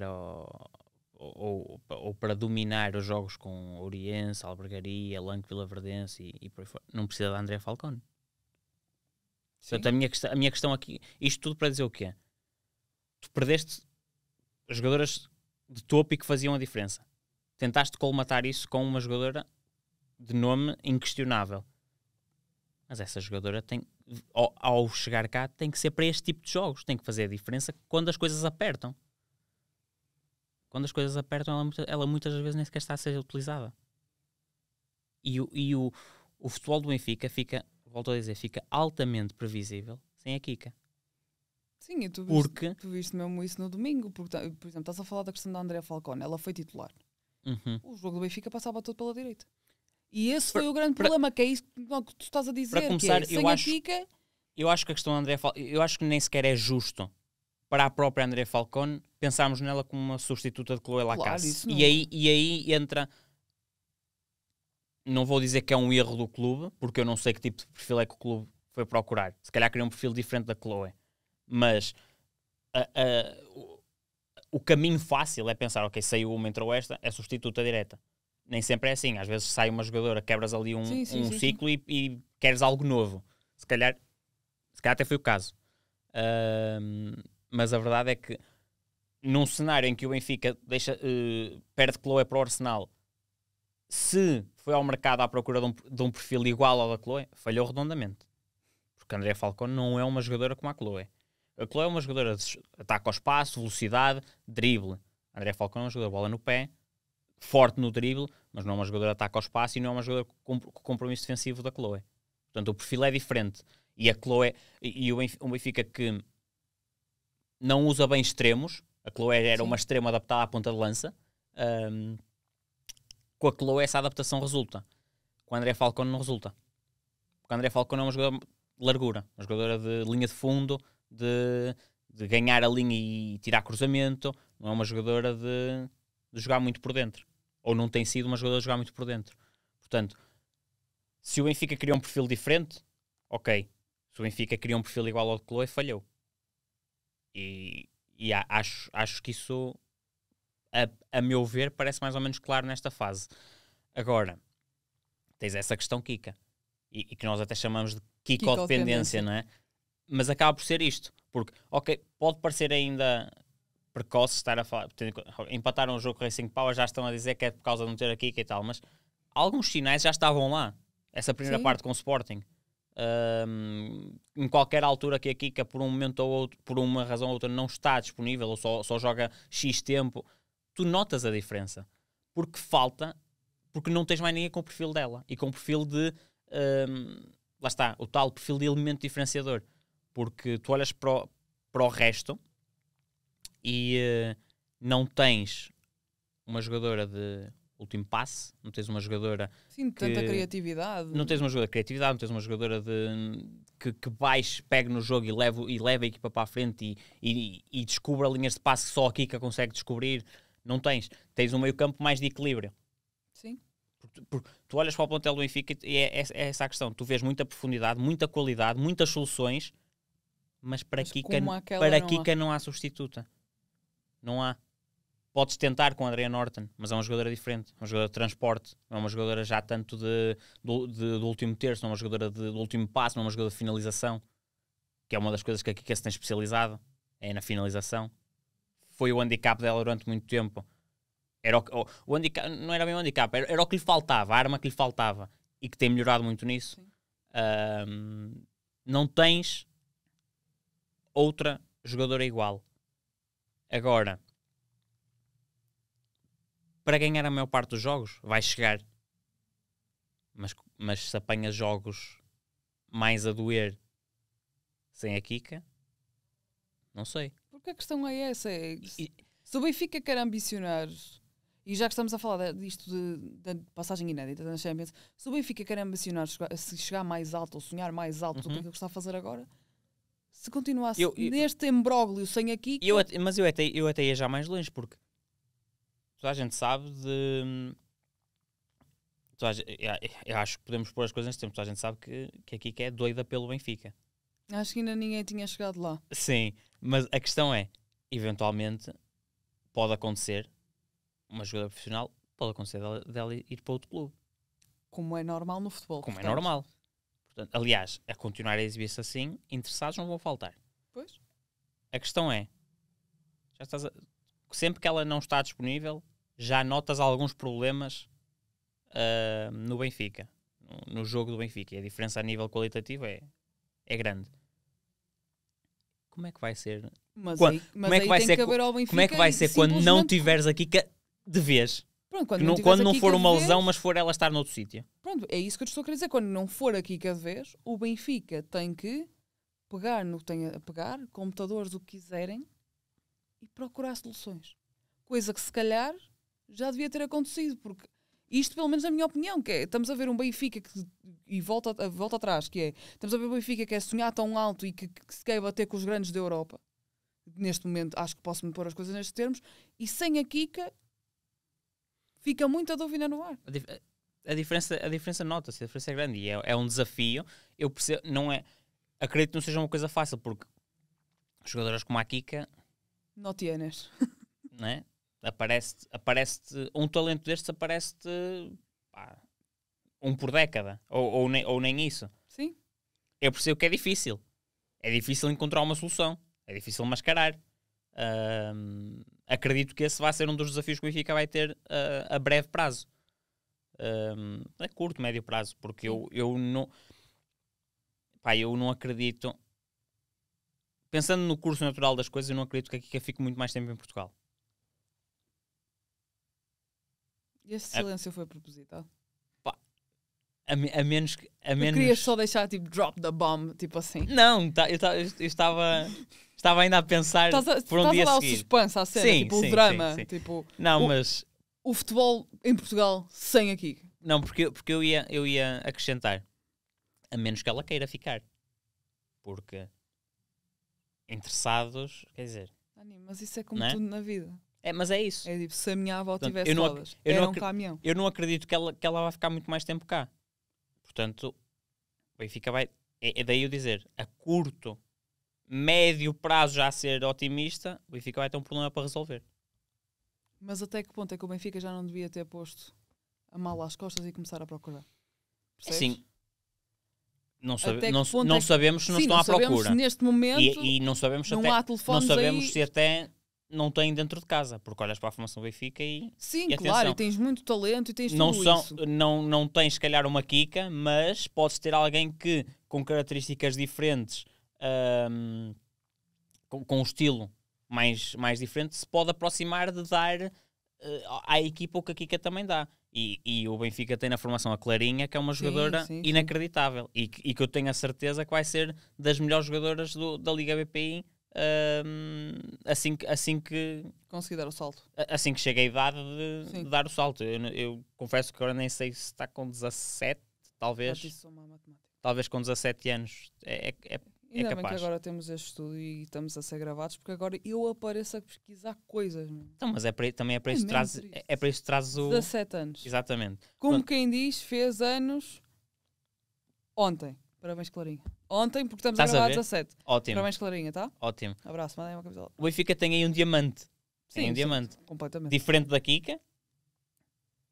Speaker 2: ou, ou para dominar os jogos com Oriense, Albergaria, Lanco Vila Verdense e, e por aí fora, não precisa de André Falcone. Sim. Portanto, a minha, questão, a minha questão aqui, isto tudo para dizer o quê? Tu perdeste jogadoras de topo e que faziam a diferença. Tentaste colmatar isso com uma jogadora de nome inquestionável. Mas essa jogadora tem, ao, ao chegar cá, tem que ser para este tipo de jogos, tem que fazer a diferença quando as coisas apertam. Quando as coisas apertam, ela, ela muitas vezes nem sequer está a ser utilizada. E, o, e o, o futebol do Benfica fica, volto a dizer, fica altamente previsível sem a Kika.
Speaker 1: Sim, e tu, porque... viste, tu viste mesmo isso no domingo. Porque, por exemplo, estás a falar da questão da Andrea Falcone. Ela foi titular. Uhum. O jogo do Benfica passava todo pela direita. E esse pra, foi o grande pra, problema, que é isso que tu estás a dizer. Para é, começar, é, eu, acho, Kika...
Speaker 2: eu acho que a questão da Andrea Falcone, eu acho que nem sequer é justo para a própria André Falcone, pensámos nela como uma substituta de Chloe Lacasse. Claro, e, é aí, e aí entra. Não vou dizer que é um erro do clube, porque eu não sei que tipo de perfil é que o clube foi procurar. Se calhar queria um perfil diferente da Chloe. Mas a, a, o, o caminho fácil é pensar: ok, saiu uma, entrou esta, é substituta direta. Nem sempre é assim. Às vezes sai uma jogadora, quebras ali um, sim, sim, um sim, ciclo e, e, queres algo novo. Se calhar, se calhar até foi o caso. Uh, mas a verdade é que num cenário em que o Benfica deixa, uh, perde Chloé para o Arsenal, se foi ao mercado à procura de um, de um perfil igual ao da Chloé, falhou redondamente. Porque André Falcão não é uma jogadora como a Chloé. A Chloé é uma jogadora de ataque ao espaço, velocidade, drible. André Falcão é uma jogadora bola no pé, forte no drible, mas não é uma jogadora de ataque ao espaço e não é uma jogadora com, com compromisso defensivo da Chloé. Portanto, o perfil é diferente. E a Chloé e o Benfica que não usa bem extremos. A Chloe era Sim. uma extrema adaptada à ponta de lança. Um, com a Chloe essa adaptação resulta. Com o André Falcão não resulta. Porque o André Falcão é uma jogadora de largura, é uma jogadora de linha de fundo, de, de ganhar a linha e tirar cruzamento. Não é uma jogadora de, de jogar muito por dentro. Ou não tem sido uma jogadora de jogar muito por dentro. Portanto, se o Benfica cria um perfil diferente, ok. Se o Benfica cria um perfil igual ao de Chloe, falhou. E, e acho, acho que isso, a, a meu ver, parece mais ou menos claro nesta fase. Agora, tens essa questão Kika, e, e que nós até chamamos de Kiko-dependência, não é? Mas acaba por ser isto, porque, ok, pode parecer ainda precoce estar a falar, empataram o jogo com Racing Power, já estão a dizer que é por causa de não ter a Kika e tal, mas alguns sinais já estavam lá, essa primeira Sim. parte com o Sporting um, em qualquer altura que a Kika, por um momento ou outro, por uma razão ou outra, não está disponível ou só, só joga X tempo, tu notas a diferença. Porque falta, porque não tens mais ninguém com o perfil dela e com o perfil de. Um, lá está, o tal perfil de elemento diferenciador. Porque tu olhas para o, para o resto e uh, não tens uma jogadora de último passe, não tens uma jogadora. Sim, de que... tanta criatividade. Não tens uma jogadora de criatividade, não tens uma jogadora de, que, que baixe, pegue no jogo e leve, e leve a equipa para a frente e, e, e descubra linhas de passe que só a Kika consegue descobrir. Não tens. Tens um meio-campo mais de equilíbrio. Sim. tu olhas para o plantel do Benfica e é, é, é, essa a questão. Tu vês muita profundidade, muita qualidade, muitas soluções, mas para mas Kika, para não Kika há. não há substituta. Não há podes tentar com a Andrea Norton, mas é uma jogadora diferente, é uma jogadora de transporte, não é uma jogadora já tanto de, do, de, do último terço, não é uma jogadora de, do último passo, não é uma jogadora de finalização, que é uma das coisas que a Kika se tem especializado, é na finalização. Foi o handicap dela durante muito tempo. Era o, o, o handicap, não era bem o handicap, era, era, o que lhe faltava, a arma que lhe faltava, e que tem melhorado muito nisso. Um, não tens outra jogadora igual. Agora, para ganhar a maior parte dos jogos, vai chegar. Mas, mas se apanha jogos mais a doer sem a Kika, não sei.
Speaker 1: Porque a questão é essa. É, se, se o Benfica quer ambicionar, e já que estamos a falar disto da passagem inédita da Champions, se o Benfica quer ambicionar se chegar mais alto ou sonhar mais alto do que uhum. o que está a fazer agora, se continuasse eu, eu, neste embróglio sem a Kika... Eu,
Speaker 2: mas eu até, eu até ia já mais longe, porque toda a gente sabe de. Gente, eu acho que podemos pôr as coisas neste tempo. Toda a gente sabe que, que a Kika é doida pelo Benfica.
Speaker 1: Acho que ainda ninguém tinha chegado lá.
Speaker 2: Sim, mas a questão é: eventualmente pode acontecer, uma jogadora profissional, pode acontecer dela, dela ir para outro clube.
Speaker 1: Como é normal no futebol. Como é portanto. é normal.
Speaker 2: Portanto, aliás, a continuar a exibir-se assim, interessados não vão faltar. Pois. A questão é: já estás a, sempre que ela não está disponível, já notas alguns problemas uh, no Benfica, no, jogo do Benfica. E a diferença a nível qualitativo é, é grande. Como é que vai ser? Mas quando, aí, mas como é que vai ser, que como é que vai ser quando não tiveres aqui de vez? Pronto, quando, não, quando não, for uma lesão, mas for ela estar noutro sítio.
Speaker 1: Pronto, é isso que eu te estou a querer dizer. Quando não for aqui cada vez, o Benfica tem que pegar no que tem a pegar, computadores, o que quiserem, e procurar soluções. Coisa que se calhar já devia ter acontecido, porque isto pelo menos na minha opinião, que é, estamos a ver um Benfica que, e volta, volta atrás, que é, estamos a ver um Benfica que é sonhar tão alto e que, que se quer bater com os grandes da Europa. Neste momento, acho que posso-me pôr as coisas nestes termos, e sem a Kika fica muita dúvida no ar. A,
Speaker 2: dif a diferença, a diferença nota-se, a diferença é grande e é, é um desafio. Eu percebo, não é, acredito que não seja uma coisa fácil, porque jogadoras como a Kika.
Speaker 1: Não tienes.
Speaker 2: Né? (laughs) aparece aparece um talento destes aparece-te um por década, ou, ou, nem, ou nem isso. Sim. Eu percebo que é difícil. É difícil encontrar uma solução. É difícil mascarar. acredito que esse vai ser um dos desafios que o IFICA vai ter uh, a breve prazo. Uh, a é curto, médio prazo, porque eu, eu não... Pá, eu não acredito... Pensando no curso natural das coisas, eu não acredito que a Kika fique muito mais tempo em Portugal.
Speaker 1: Este é- silêncio a... foi proposital.
Speaker 2: Pá, a, me, a menos que. A menos... Querias
Speaker 1: só deixar tipo drop the bomb, tipo assim. Não, tá, eu, tá, eu, eu estava. estava ainda a pensar estás a, por um estás dia a dar seguir. o suspense à cena, sim, tipo sim, o drama. Sim, tipo, não, o, mas... O futebol em Portugal sem aqui.
Speaker 2: Não, porque, porque eu, ia, eu ia acrescentar. A menos que ela queira ficar. Porque interessados, quer dizer...
Speaker 1: Mas isso é como é? tudo na vida. É, mas é isso. É tipo, se a minha avó Portanto, tivesse eu não, eu não um caminhão.
Speaker 2: Eu não acredito que ela, que ela vai ficar muito mais tempo cá. Portanto, Benfica vai. É, é daí eu dizer, a curto, médio prazo já a ser otimista, o Benfica vai ter um problema para resolver.
Speaker 1: Mas até que ponto é que o Benfica já não devia ter posto a mala às costas e começar a procurar? Percebes?
Speaker 2: Sim. Não, sabe, não, é não é que... sabemos se não sim, estão não à procura. Neste momento, e, e não sabemos se não até, há telefones não sabemos aí... se até não têm dentro de casa, porque olhas para a formação do Benfica e. Sim, e claro, e
Speaker 1: tens muito talento e tens não tudo são, isso.
Speaker 2: Não, não tens, se calhar, uma Kika, mas podes ter alguém que, com características diferentes, um, com, com um estilo mais, mais diferente, se pode aproximar de dar uh, à equipa o que a Kika também dá. E, e, o Benfica tem na formação a Clarinha, que é uma sim, jogadora sim, inacreditável sim. E, que, e, que eu tenho a certeza que vai ser das melhores jogadoras do, da Liga BPI um, assim, assim que assim consegui dar o salto, assim que cheguei a idade de, de dar o salto, eu, eu, confesso que agora nem sei se está com 17, talvez, talvez com 17 anos. É, é, é, é Ainda capaz. bem que
Speaker 1: agora temos este estudo e estamos a ser gravados, porque agora eu apareço a pesquisar coisas. É? Então, mas é para, também é para, é isso traz, isso. é para isso traz o. 17 anos. Exatamente. Como Pronto. quem diz, fez anos ontem. Parabéns, Clarinha. Ontem, porque estamos Estás a gravar a 17. Ótimo. Parabéns, Clarinha, tá? Ótimo. Abraço, mandem uma camisola.
Speaker 2: O Benfica tem aí um diamante. Sim, tem um sim, diamante. Completamente. Diferente da Kika,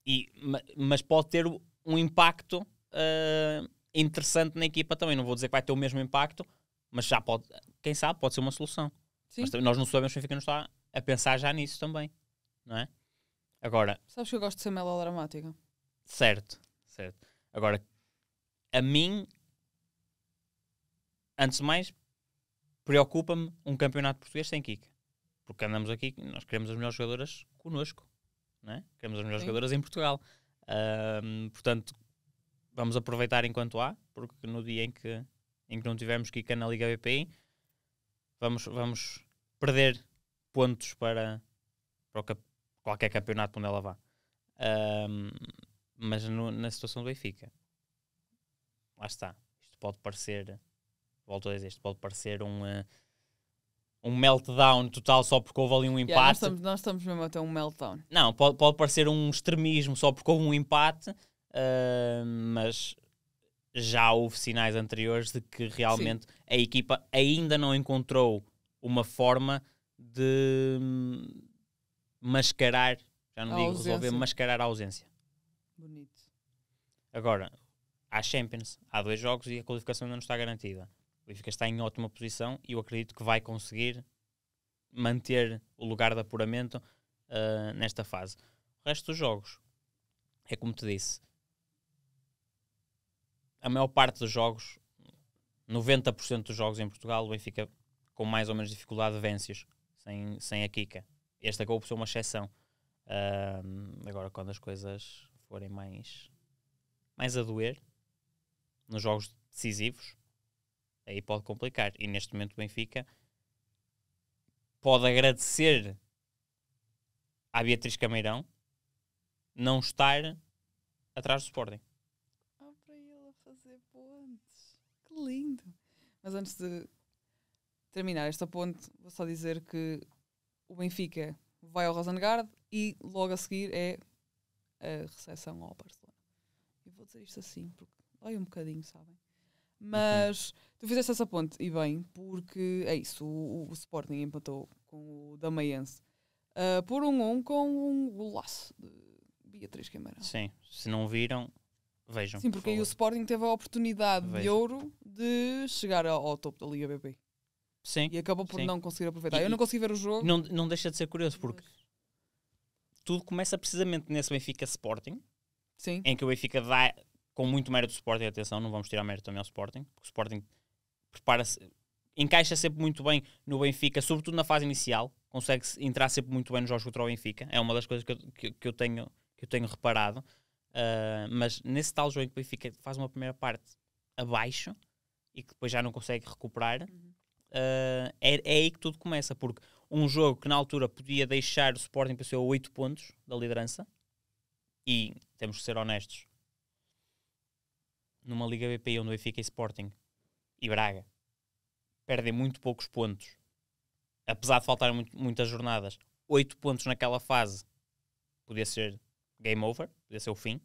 Speaker 2: e, mas pode ter um impacto uh, interessante na equipa também. Não vou dizer que vai ter o mesmo impacto, mas já pode, quem sabe, pode ser uma solução. Sim. Mas nós não sabemos se o Benfica não está a pensar já nisso também, não é? Agora.
Speaker 1: Sabes que eu gosto de ser melodramática.
Speaker 2: Certo, certo. Agora, a mim antes de mais, preocupa-me um campeonato português sem Kika, Porque andamos aqui, nós queremos as melhores jogadoras connosco. Não é? Queremos as melhores Sim. jogadoras em Portugal. portanto, vamos aproveitar enquanto há, porque no dia em que, em que não tivermos Kika é na Liga BPI, vamos, vamos perder pontos para, para cap qualquer campeonato onde ela vá. mas no, na situação do Benfica, lá está. Isto pode parecer volto a dizer, isto pode parecer um, uh, um meltdown total só porque houve ali um empate. Yeah, nós, estamos,
Speaker 1: nós estamos mesmo até um meltdown.
Speaker 2: Não, pode, pode parecer um extremismo só porque houve um empate, uh, mas já houve sinais anteriores de que realmente Sim. a equipa ainda não encontrou uma forma de hum, mascarar, já não a digo ausência. resolver, mascarar a ausência. Bonito. Agora, há Champions, há dois jogos e a qualificação ainda não está garantida. O Benfica está em ótima posição e eu acredito que vai conseguir manter o lugar de apuramento uh, nesta fase. O resto dos jogos, é como te disse, a maior parte dos jogos, 90% dos jogos em Portugal, o Benfica com mais ou menos dificuldade vence-os, sem, sem a Kika. Esta acabou por ser uma exceção. Uh, agora, quando as coisas forem mais, mais a doer, nos jogos decisivos, aí pode complicar. E neste momento o Benfica pode agradecer à Beatriz Cameirão não estar atrás do Sporting. Ah,
Speaker 1: para ele fazer pontes. Que lindo! Mas antes de terminar esta ponte, vou só dizer que o Benfica vai ao Rosengard e logo a seguir é a recepção ao Barcelona. E vou dizer isto assim, porque dói um bocadinho, sabem? Mas tu fizeste essa ponte, e bem, porque é isso, o, o Sporting empatou com o Damaiense. Uh, por um 1 um, com um golaço de
Speaker 2: Beatriz Camarão. Sim, se não viram, vejam. Sim, porque
Speaker 1: por aí o Sporting teve a oportunidade de ouro de chegar ao, ao topo da Liga BP. Sim. E acabou por sim. não conseguir aproveitar. E, Eu não consegui ver o jogo. Não,
Speaker 2: não deixa de ser curioso, porque tudo começa precisamente nesse Benfica Sporting. Sim. Em que o Benfica dá com muito mérito do Sporting, atenção, não vamos tirar mérito também ao Sporting, porque o Sporting prepara-se, encaixa sempre muito bem no Benfica, sobretudo na fase inicial, consegue entrar sempre muito bem nos jogos contra o Benfica, é uma das coisas que eu, que, que eu tenho, que eu tenho reparado. Uh, mas nesse tal jogo que o Benfica faz uma primeira parte abaixo e que depois já não consegue recuperar, uh, é, é aí que tudo começa, porque um jogo que na altura podia deixar o Sporting para ser 8 pontos da liderança, e temos que ser honestos, numa Liga BPI onde o Benfica e Sporting e Braga perdem muito poucos pontos, apesar de faltarem muito, muitas jornadas, 8 pontos naquela fase podia ser game over, podia ser o fim.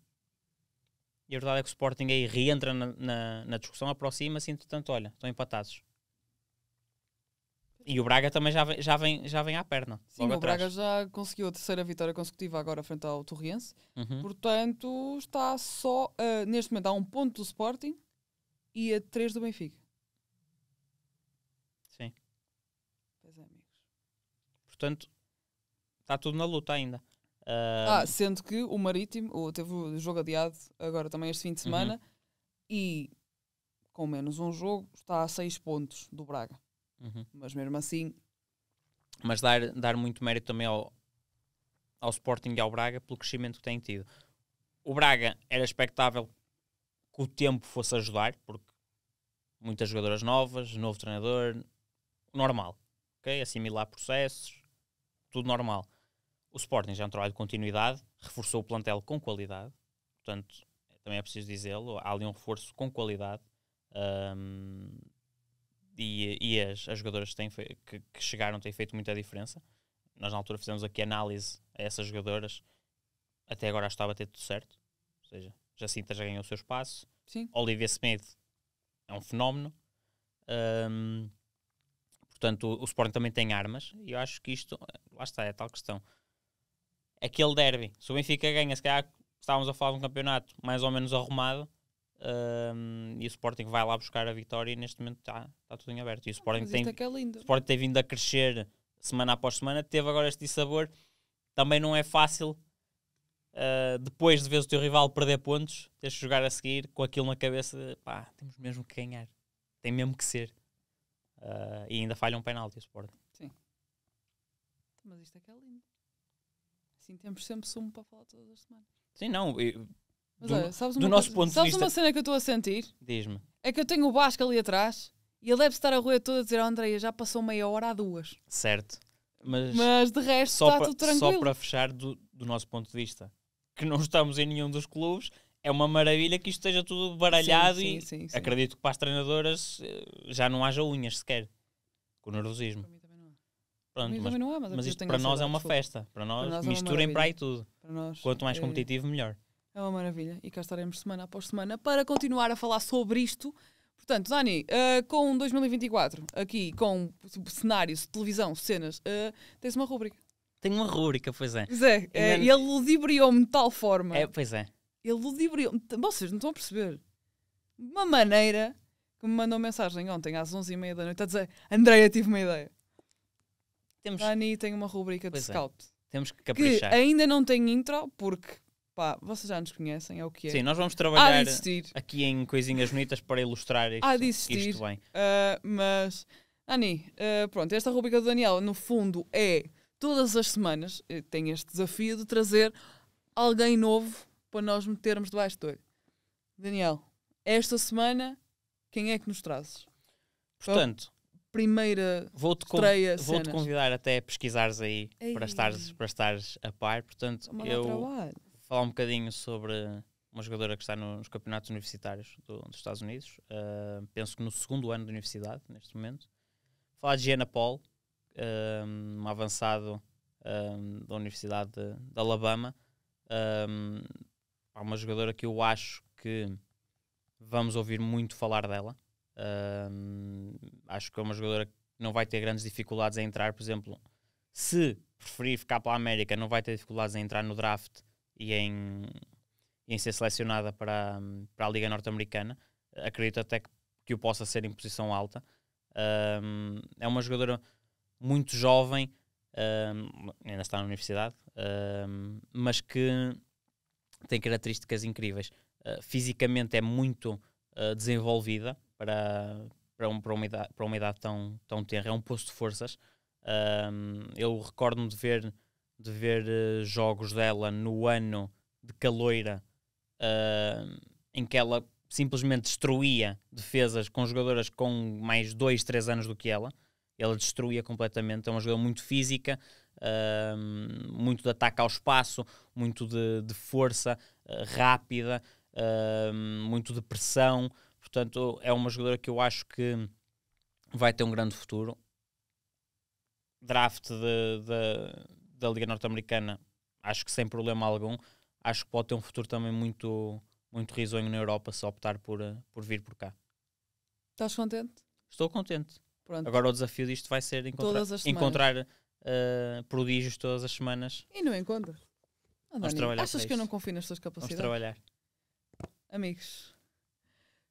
Speaker 2: E a verdade é que o Sporting aí reentra na, na, na discussão, aproxima-se, entretanto, olha, estão empatados. E o Braga também já vem, já vem, já vem à perna. Sim, o Braga
Speaker 1: já conseguiu a terceira vitória consecutiva agora frente ao Torriense. Uhum. Portanto, está só. Uh, neste momento a um ponto do Sporting e a três do Benfica.
Speaker 2: Sim. Pois é, amigos. Portanto, está tudo na luta ainda. Uh... Ah,
Speaker 1: sendo que o Marítimo teve o jogo adiado agora também este fim de uhum. semana uhum. e com menos um jogo está a seis pontos do Braga. Uhum. Mas mesmo assim.
Speaker 2: Mas dar, dar muito mérito também ao, ao Sporting e ao Braga pelo crescimento que têm tido. O Braga era expectável que o tempo fosse ajudar, porque muitas jogadoras novas, novo treinador, normal. Okay? Assimilar processos, tudo normal. O Sporting já é um trabalho de continuidade, reforçou o plantel com qualidade, portanto, também é preciso dizê-lo, há ali um reforço com qualidade. Um, e, e as, as jogadoras que, têm, que, que, chegaram têm feito muita diferença. Nós na altura fizemos aqui análise a essas jogadoras, até agora estava a ter tudo certo. Ou seja, Jacinta já ganhou o seu espaço. Sim. Olivia Smith é um fenómeno. Um, portanto, o, o Sporting também tem armas e eu acho que isto, lá está, é tal questão. Aquele derby, se o Benfica ganha, se calhar estávamos a falar de um campeonato mais ou menos arrumado, um, e o Sporting vai lá buscar a vitória e neste momento está tá tudo em aberto. E o ah, Sporting, tem, é, é Sporting tem vindo a crescer semana após semana, teve agora este sabor. Também não é fácil uh, depois de ver o teu rival perder pontos, teres de jogar a seguir com aquilo na cabeça de, pá, temos mesmo que ganhar, tem mesmo que ser. Uh, e ainda falha um penalti o Sporting.
Speaker 1: Sim. Mas isto é que é lindo. Assim temos sempre sumo para falar todas as
Speaker 2: semanas. Sim, não, eu, mas do, olha, sabes do nosso ponto de vista. Sabes uma cena
Speaker 1: que eu estou a sentir? Diz-me. É que eu tenho o Vasco ali atrás e ele deve estar a rua toda a dizer à oh, Andréia, já passou meia hora a duas.
Speaker 2: Certo. Mas, mas de resto só está tudo tranquilo. Só para fechar do, do nosso ponto de vista, que não estamos em nenhum dos clubes, é uma maravilha que isto esteja tudo baralhado sim, sim, e sim, acredito que para as treinadoras eh, já não haja unhas sequer com o nervosismo. também não há. Pronto, mas, não há, mas, mas isto é para nós é uma festa. Para nós, nós misturem é para aí tudo. Nós, Quanto mais é competitivo, melhor.
Speaker 1: É uma maravilha. E cá estaremos semana após semana para continuar a falar sobre isto. Portanto, Dani, uh, com 2024, aqui com tipo, cenários, televisão, cenas, uh, tens uma rúbrica. Tenho uma rúbrica, pois é. Pois é, é ele ludibriou-me de tal forma. É, pois é. Ele ludibriou-me. Vocês não estão a perceber. De uma maneira que me mandou mensagem ontem às 11h30 da noite a dizer: Andréia, tive uma ideia. Temos... Dani tem uma rúbrica de pois é. scout. É. Temos
Speaker 2: que caprichar. Que ainda
Speaker 1: não tem intro, porque Pá, vocês já nos conhecem, é o que é. Sim, nós vamos trabalhar
Speaker 2: aqui em coisinhas bonitas para ilustrar isto, Há de existir. isto bem.
Speaker 1: Uh, mas, Ani, uh, ah, pronto, esta rubrica do Daniel, no fundo, é todas as semanas, eh, tem este desafio de trazer alguém novo para nós metermos debaixo do olho. Daniel, esta semana, quem é que nos trazes? Portanto, primeira vou-te estreia Vou-te
Speaker 2: convidar até a pesquisares aí para estares, para estares a par. Portanto, é eu... Trabalho falar um bocadinho sobre uma jogadora que está nos campeonatos universitários do, dos Estados Unidos. Uh, penso que no segundo ano de universidade, neste momento. falar de Jenna Paul, um, ah, uma avançado um, ah, da Universidade de, de Alabama. Um, há uma jogadora que eu acho que vamos ouvir muito falar dela. Um, acho que é uma jogadora que não vai ter grandes dificuldades a entrar, por exemplo, se preferir ficar para a América, não vai ter dificuldades a entrar no draft e em, em ser selecionada para, para a Liga Norte-Americana. Acredito até que, que o possa ser em posição alta. Um, é uma jogadora muito jovem, um, ainda está na universidade, um, mas que tem características incríveis. Uh, fisicamente é muito uh, desenvolvida para, para, um, para, uma idade, para uma idade tão, tão tenra, é um posto de forças. eu recordo-me de ver de ver uh, jogos dela no ano de caloira uh, em que ela simplesmente destruía defesas com jogadoras com mais 2, 3 anos do que ela. Ela destruía completamente. É uma jogadora muito física, uh, muito de ataque ao espaço, muito de, de força rápida, muito de pressão. Portanto, é uma jogadora que eu acho que vai ter um grande futuro. Draft de, de da Liga Norte-Americana, acho que sem problema algum. Acho que pode ter um futuro também muito, muito risonho na Europa se optar por, eh, por vir por cá.
Speaker 1: Estás contente?
Speaker 2: Estou contente. Pronto. Agora o desafio disto vai ser encontrar, encontrar uh, eh, prodígios todas as semanas.
Speaker 1: E não encontras. Ah, Vamos trabalhar achas que eu não confio nas tuas capacidades? Vamos trabalhar. Amigos,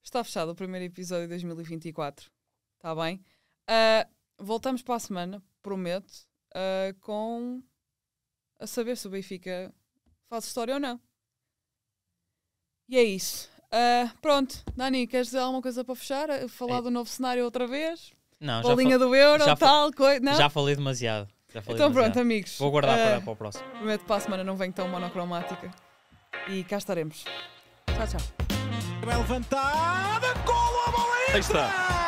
Speaker 1: está fechado o primeiro episódio de 2024. Está bem? Uh, voltamos para a semana, prometo, uh, com a saber se o Benfica faz história ou não. E é isso. Uh, pronto, Dani, queres dizer alguma coisa para fechar? Eh, falar é. do novo cenário outra vez? Não, linha do euro, já tal coisa. Já
Speaker 2: falei demasiado. Já falei então demasiado. pronto, amigos. Vou guardar uh, para, ah, para o próximo.
Speaker 1: Prometo para a semana não venho tão monocromática. E cá estaremos. Tchau, tchau. É levantada, colo a bola entra! Aí está.